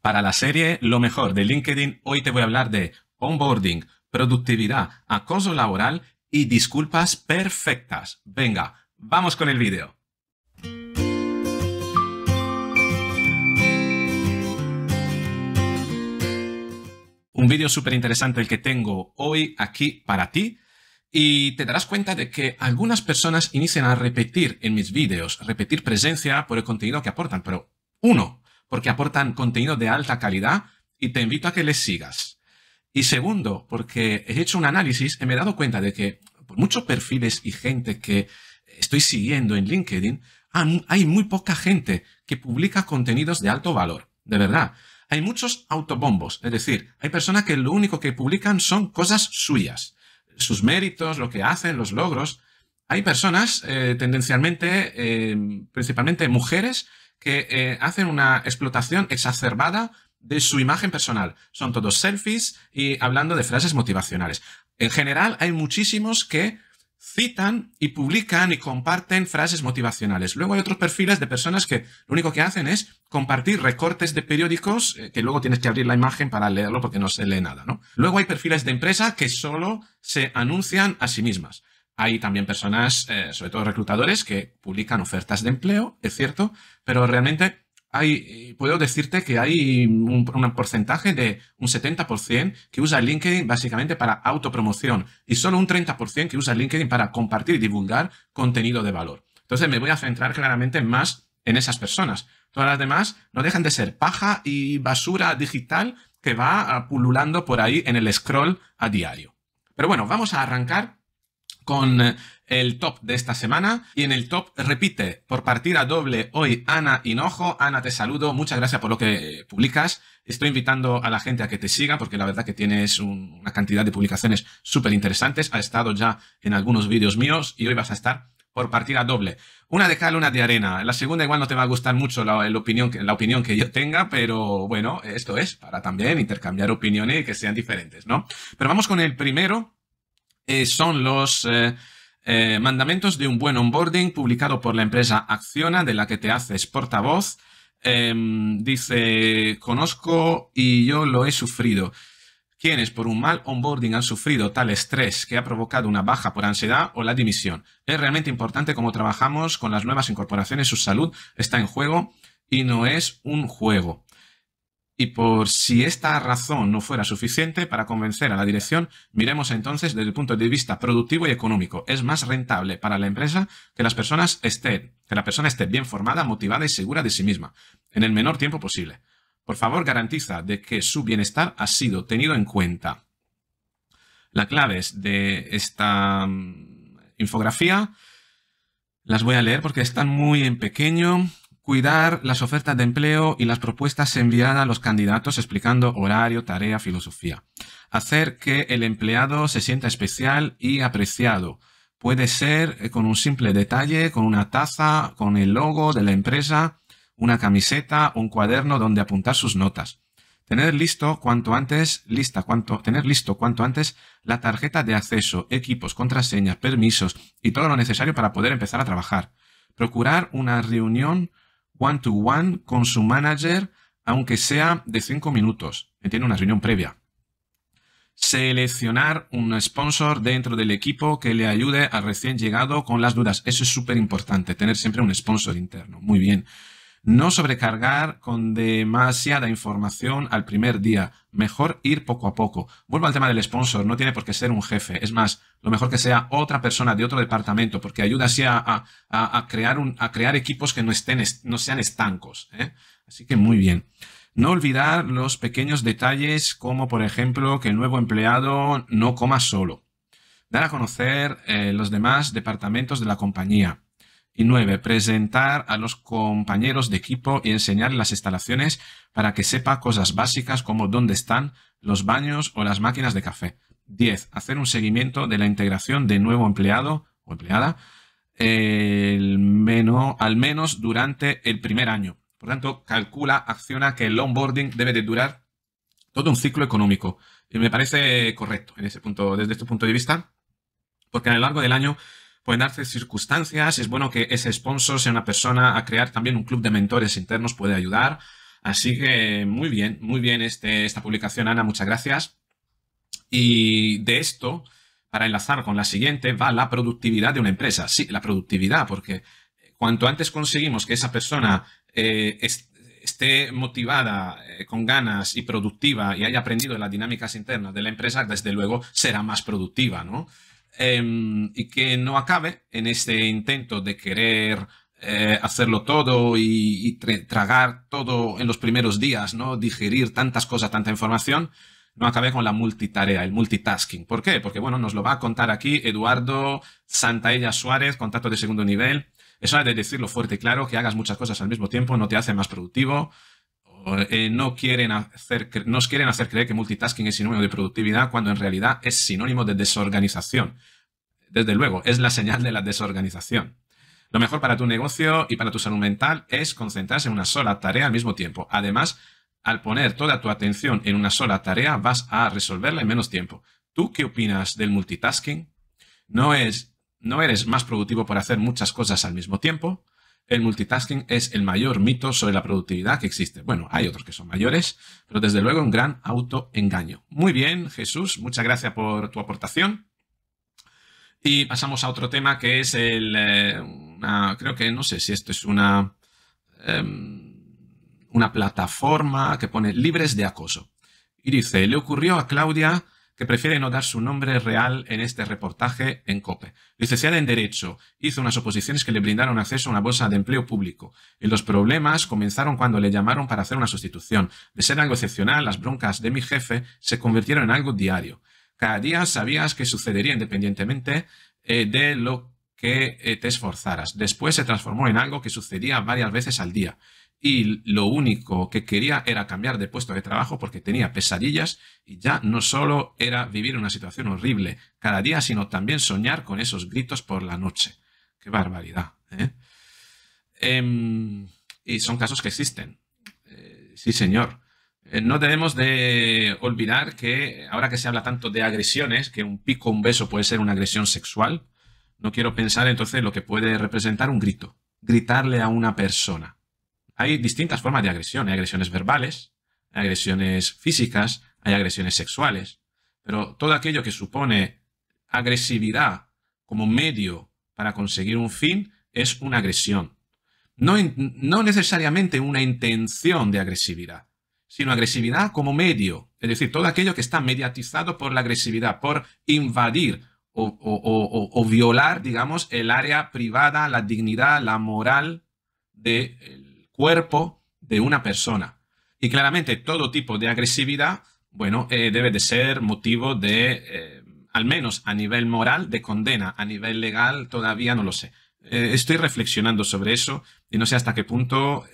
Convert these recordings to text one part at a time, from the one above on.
Para la serie Lo mejor de LinkedIn, hoy te voy a hablar de onboarding, productividad, acoso laboral y disculpas perfectas. Venga, vamos con el vídeo. Un vídeo súper interesante el que tengo hoy aquí para ti y te darás cuenta de que algunas personas inician a repetir en mis vídeos, repetir presencia por el contenido que aportan, pero uno, porque aportan contenido de alta calidad y te invito a que les sigas. Y segundo, porque he hecho un análisis y me he dado cuenta de que por muchos perfiles y gente que estoy siguiendo en LinkedIn, hay muy poca gente que publica contenidos de alto valor, de verdad. Hay muchos autobombos, es decir, hay personas que lo único que publican son cosas suyas, sus méritos, lo que hacen, los logros. Hay personas, eh, tendencialmente, eh, principalmente mujeres, que eh, hacen una explotación exacerbada de su imagen personal. Son todos selfies y hablando de frases motivacionales. En general, hay muchísimos que citan y publican y comparten frases motivacionales. Luego hay otros perfiles de personas que lo único que hacen es compartir recortes de periódicos eh, que luego tienes que abrir la imagen para leerlo porque no se lee nada, Luego hay perfiles de empresa que solo se anuncian a sí mismas. Hay también personas, eh, sobre todo reclutadores, que publican ofertas de empleo, es cierto, pero realmente hay, eh, puedo decirte que hay un, un porcentaje de un 70% que usa LinkedIn básicamente para autopromoción y solo un 30% que usa LinkedIn para compartir y divulgar contenido de valor. Entonces me voy a centrar claramente más en esas personas. Todas las demás no dejan de ser paja y basura digital que va pululando por ahí en el scroll a diario. Pero bueno, vamos a arrancar con eh, el top de esta semana. Y en el top, repite, por partida doble hoy, Ana Hinojo. Ana, te saludo. Muchas gracias por lo que publicas. Estoy invitando a la gente a que te siga porque la verdad que tienes una cantidad de publicaciones súper interesantes. Ha estado ya en algunos vídeos míos y hoy vas a estar por partida doble. Una de cal, una de arena. La segunda igual no te va a gustar mucho la, la, opinión, la opinión que yo tenga, pero bueno, esto es para también intercambiar opiniones que sean diferentes, ¿no? Pero vamos con el primero eh, son los eh, eh, mandamientos de un buen onboarding publicado por la empresa Acciona, de la que te haces portavoz. Em, dice, conozco y yo lo he sufrido quienes por un mal onboarding han sufrido tal estrés que ha provocado una baja por ansiedad o la dimisión. Es realmente importante cómo trabajamos con las nuevas incorporaciones, su salud está en juego y no es un juego. Y por si esta razón no fuera suficiente para convencer a la dirección, miremos entonces desde el punto de vista productivo y económico. Es más rentable para la empresa que las personas estén, que la persona esté bien formada, motivada y segura de sí misma, en el menor tiempo posible. Por favor, garantiza de que su bienestar ha sido tenido en cuenta. La claves de esta mm, infografía las voy a leer porque están muy en pequeño. Cuidar las ofertas de empleo y las propuestas enviadas a los candidatos explicando horario, tarea, filosofía. Hacer que el empleado se sienta especial y apreciado. Puede ser eh, con un simple detalle, con una taza, con el logo de la empresa, una camiseta, un cuaderno donde apuntar sus notas. Tener listo cuanto antes, lista cuanto, tener listo cuanto antes la tarjeta de acceso, equipos, contraseñas, permisos y todo lo necesario para poder empezar a trabajar. Procurar una reunión one-to-one con su manager, aunque sea de cinco minutos, entiendo tiene una reunión previa. Seleccionar un sponsor dentro del equipo que le ayude al recién llegado con las dudas. Eso es súper importante, tener siempre un sponsor interno. Muy bien. No sobrecargar con demasiada información al primer día. Mejor ir poco a poco. Vuelvo al tema del sponsor, no tiene por qué ser un jefe. Es más, lo mejor que sea otra persona de otro departamento, porque ayuda así a, crear, equipos que no, estén, no sean estancos. ¿eh? Así que muy bien. No olvidar los pequeños detalles como por ejemplo que el nuevo empleado no coma solo. Dar a conocer eh, los demás departamentos de la compañía. Y nueve, presentar a los compañeros de equipo y enseñar las instalaciones para que sepa cosas básicas como dónde están los baños o las máquinas de café. 10. Hacer un seguimiento de la integración de nuevo empleado o empleada menos, al menos durante el primer año. Por tanto, calcula, acciona que el onboarding debe de durar todo un ciclo económico. Y me parece correcto en ese punto, desde este punto de vista, porque a lo largo del año pueden darse circunstancias. Es bueno que ese sponsor sea una persona a crear también un club de mentores internos, puede ayudar. Así que muy bien, muy bien este, esta publicación, Ana, muchas gracias. Y de esto, para enlazar con la siguiente, va la productividad de una empresa. Sí, la productividad, porque cuanto antes conseguimos que esa persona eh, esté motivada, eh, con ganas y productiva y haya aprendido las dinámicas internas de la empresa, desde luego será más productiva, ¿no? Em, y que no acabe en este intento de querer eh, hacerlo todo y, tragar todo en los primeros días, ¿no? Digerir tantas cosas, tanta información, no acabe con la multitarea, el multitasking. ¿Por qué? Porque, bueno, nos lo va a contar aquí Eduardo Santaella Suárez, contacto de segundo nivel. Es hora de decirlo fuerte y claro, que hagas muchas cosas al mismo tiempo no te hace más productivo, eh, no quieren hacer, nos quieren hacer creer que multitasking es sinónimo de productividad cuando en realidad es sinónimo de desorganización. Desde luego, es la señal de la desorganización. Lo mejor para tu negocio y para tu salud mental es concentrarse en una sola tarea al mismo tiempo. Además, al poner toda tu atención en una sola tarea, vas a resolverla en menos tiempo. ¿Tú qué opinas del multitasking? ¿No, es, ¿No eres más productivo por hacer muchas cosas al mismo tiempo? el multitasking es el mayor mito sobre la productividad que existe. Bueno, hay otros que son mayores, pero desde luego un gran autoengaño. Muy bien, Jesús, muchas gracias por tu aportación. Y pasamos a otro tema que es el... Eh, creo que no sé si esto es una... Em, una plataforma que pone libres de acoso. Y dice, le ocurrió a Claudia que prefiere no dar su nombre real en este reportaje en COPE. Licenciada en Derecho, hizo unas oposiciones que le brindaron acceso a una bolsa de empleo público, y los problemas comenzaron cuando le llamaron para hacer una sustitución. De ser algo excepcional, las broncas de mi jefe se convirtieron en algo diario. Cada día sabías que sucedería independientemente eh, de lo que eh, te esforzaras. Después se transformó en algo que sucedía varias veces al día y lo único que quería era cambiar de puesto de trabajo porque tenía pesadillas y ya no solo era vivir una situación horrible cada día, sino también soñar con esos gritos por la noche. ¡Qué barbaridad! ¿eh? Em, y son casos que existen. Eh, sí, señor. Eh, no debemos de olvidar que ahora que se habla tanto de agresiones, que un pico, un beso puede ser una agresión sexual, no quiero pensar entonces lo que puede representar un grito, gritarle a una persona. Hay distintas formas de agresión. Hay agresiones verbales, hay agresiones físicas, hay agresiones sexuales. Pero todo aquello que supone agresividad como medio para conseguir un fin es una agresión. No, necesariamente una intención de agresividad, sino agresividad como medio, es decir, todo aquello que está mediatizado por la agresividad, por invadir o, violar, digamos, el área privada, la dignidad, la moral de cuerpo de una persona. Y claramente todo tipo de agresividad, bueno, eh, debe de ser motivo de, eh, al menos a nivel moral, de condena. A nivel legal todavía no lo sé. Eh, estoy reflexionando sobre eso y no sé hasta qué punto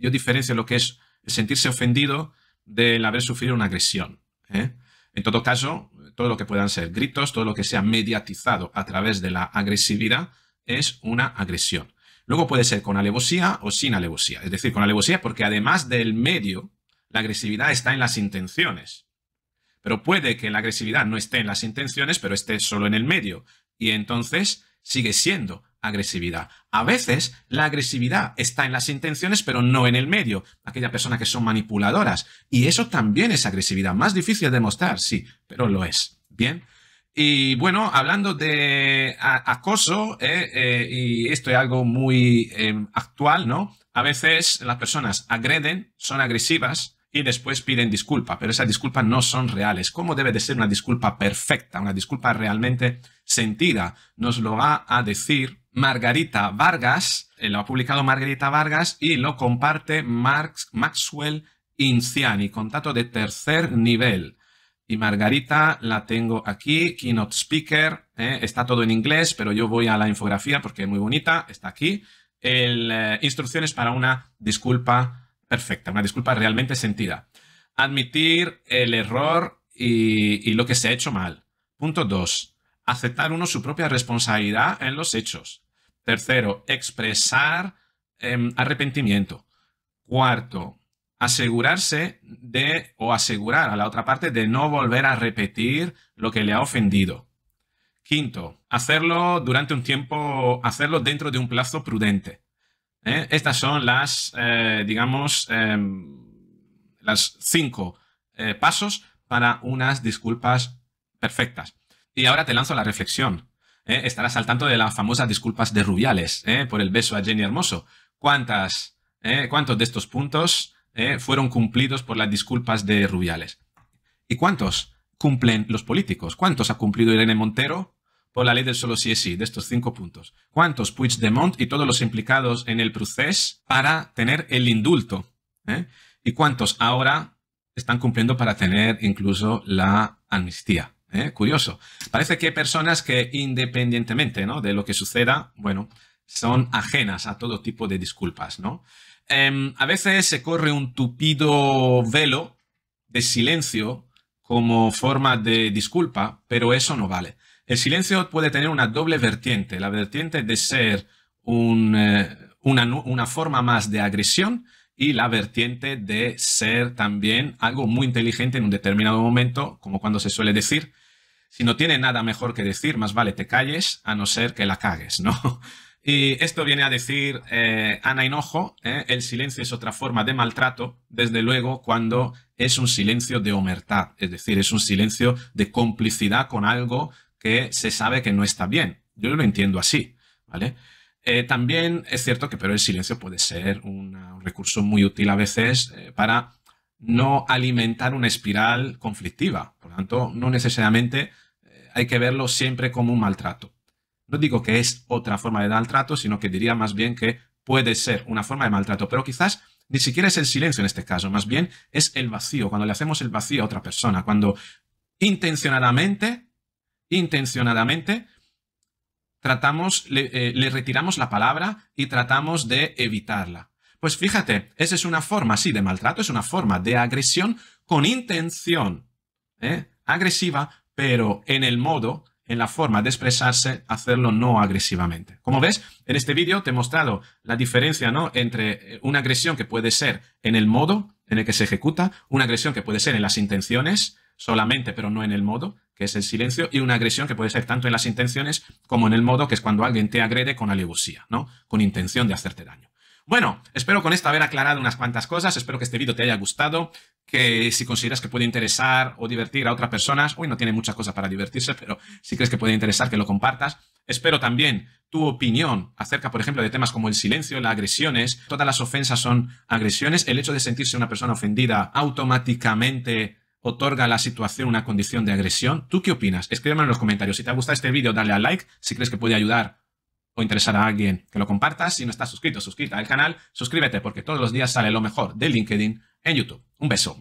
yo diferencio lo que es sentirse ofendido del haber sufrido una agresión. En todo caso, todo lo que puedan ser gritos, todo lo que sea mediatizado a través de la agresividad es una agresión. Luego puede ser con alevosía o sin alevosía. Es decir, con alevosía porque además del medio, la agresividad está en las intenciones. Pero puede que la agresividad no esté en las intenciones, pero esté solo en el medio. Y entonces sigue siendo agresividad. A veces la agresividad está en las intenciones, pero no en el medio. Aquella persona que son manipuladoras. Y eso también es agresividad. Más difícil de demostrar, sí, pero lo es. Bien. Y bueno, hablando de acoso, eh, eh, y esto es algo muy em, actual, ¿no? A veces las personas agreden, son agresivas y después piden disculpa, pero esas disculpas no son reales. ¿Cómo debe de ser una disculpa perfecta, una disculpa realmente sentida? Nos lo va a decir Margarita Vargas, eh, lo ha publicado Margarita Vargas y lo comparte Marx, Maxwell Inciani, contacto de tercer nivel. Y Margarita la tengo aquí, Keynote Speaker, ¿eh? está todo en inglés, pero yo voy a la infografía porque es muy bonita, está aquí. El, eh, instrucciones para una disculpa perfecta, una disculpa realmente sentida. Admitir el error y, lo que se ha hecho mal. Punto 2. Aceptar uno su propia responsabilidad en los hechos. Tercero, expresar em, arrepentimiento. Cuarto, asegurarse de o asegurar a la otra parte de no volver a repetir lo que le ha ofendido. Quinto, hacerlo durante un tiempo, hacerlo dentro de un plazo prudente. ¿eh? Estas son las, eh, digamos, em, las cinco eh, pasos para unas disculpas perfectas. Y ahora te lanzo la reflexión. Estarás al tanto de las famosas disculpas de Rubiales por el beso a Jenny Hermoso. ¿Cuántas, cuántos de estos puntos ¿eh? fueron cumplidos por las disculpas de Rubiales. ¿Y cuántos cumplen los políticos? ¿Cuántos ha cumplido Irene Montero por la ley del solo sí es sí, de estos cinco puntos? ¿Cuántos Puigdemont y todos los implicados en el proceso para tener el indulto? ¿eh? ¿Y cuántos ahora están cumpliendo para tener incluso la amnistía? ¿eh? Curioso. Parece que hay personas que independientemente de lo que suceda, bueno, son ajenas a todo tipo de disculpas, ¿no? Em, a veces se corre un tupido velo de silencio como forma de disculpa, pero eso no vale. El silencio puede tener una doble vertiente, la vertiente de ser eh, una, forma más de agresión y la vertiente de ser también algo muy inteligente en un determinado momento, como cuando se suele decir, si no tiene nada mejor que decir, más vale te calles a no ser que la cagues, ¿no? Y esto viene a decir eh, Ana Hinojo, eh, el silencio es otra forma de maltrato, desde luego cuando es un silencio de omertad, es decir, es un silencio de complicidad con algo que se sabe que no está bien. Yo lo entiendo así, ¿vale? Eh, también es cierto que pero el silencio puede ser un recurso muy útil a veces para no alimentar una espiral conflictiva. Por lo tanto, no necesariamente hay que verlo siempre como un maltrato. No digo que es otra forma de maltrato, sino que diría más bien que puede ser una forma de maltrato, pero quizás ni siquiera es el silencio en este caso, más bien es el vacío, cuando le hacemos el vacío a otra persona, cuando intencionadamente, intencionadamente, tratamos, le, eh, retiramos la palabra y tratamos de evitarla. Pues fíjate, esa es una forma, sí, de maltrato, es una forma de agresión con intención ¿eh? agresiva, pero en el modo en la forma de expresarse, hacerlo no agresivamente. Como ves, en este vídeo te he mostrado la diferencia ¿no? entre eh, una agresión que puede ser en el modo en el que se ejecuta, una agresión que puede ser en las intenciones solamente, pero no en el modo, que es el silencio, y una agresión que puede ser tanto en las intenciones como en el modo, que es cuando alguien te agrede con alevosía, ¿no? con intención de hacerte daño. Bueno, espero con esto haber aclarado unas cuantas cosas, espero que este vídeo te haya gustado, que si consideras que puede interesar o divertir a otras personas, hoy no tiene muchas cosas para divertirse, pero si crees que puede interesar que lo compartas, espero también tu opinión acerca, por ejemplo, de temas como el silencio, las agresiones, todas las ofensas son agresiones, el hecho de sentirse una persona ofendida automáticamente otorga a la situación una condición de agresión. ¿Tú qué opinas? Escríbeme en los comentarios. Si te ha gustado este vídeo, dale a like. Si crees que puede ayudar o interesar a alguien que lo compartas. Si no estás suscrito, suscríbete al canal, suscríbete porque todos los días sale lo mejor de LinkedIn en YouTube. Un beso.